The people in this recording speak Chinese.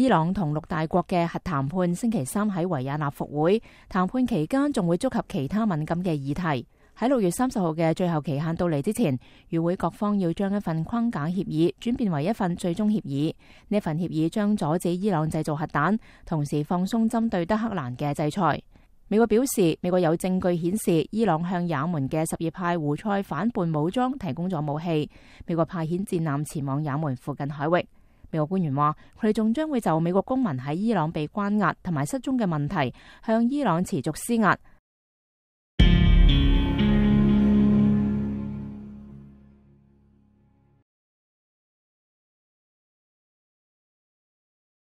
伊朗同六大国嘅核谈判星期三喺维也纳复会，谈判期间仲会触及其他敏感嘅议题。喺六月三十号嘅最后期限到嚟之前，与会各方要将一份框架协议转变为一份最终协议。呢份协议将阻止伊朗制造核弹，同时放松针对德克兰嘅制裁。美国表示，美国有证据显示伊朗向也门嘅什叶派胡塞反叛武装提供咗武器。美国派遣战舰前往也门附近海域。美國官員話：佢哋仲將會就美國公民喺伊朗被關押同埋失蹤嘅問題，向伊朗持續施壓。